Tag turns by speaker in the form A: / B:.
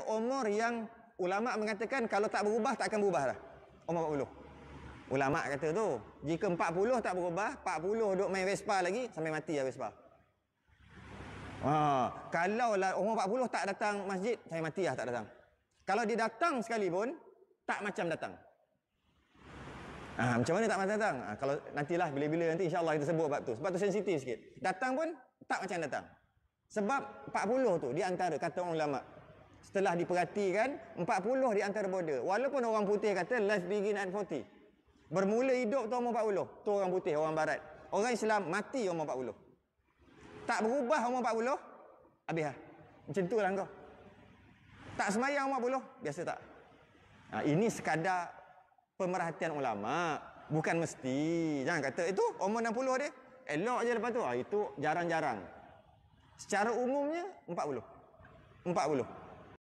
A: umur yang ulama mengatakan kalau tak berubah tak akan berubah dah. Umur 40. Ulama kata tu, jika 40 tak berubah, 40 duk main Vespa lagi sampai mati ya Vespa. Ha, kalau lah umur 40 tak datang masjid, sampai mati lah tak datang. Kalau dia datang sekali pun, tak macam datang. Ha, macam mana tak macam datang? Ha, kalau nantilah bila-bila nanti insyaAllah kita sebut sebab tu. Sebab tu sensitif sikit. Datang pun tak macam datang. Sebab 40 tu di antara kata ulama setelah diperhatikan 40 di antara border walaupun orang putih kata life begin at 40 bermula hidup tu umur 40 tu orang putih orang barat orang Islam mati umur 40 tak berubah umur 40 habis lah macam tu lah kau tak semayang umur 40 biasa tak ha, ini sekadar pemerhatian ulama bukan mesti jangan kata itu umur 60 dia elok je lepas tu ha, itu jarang-jarang secara umumnya 40 40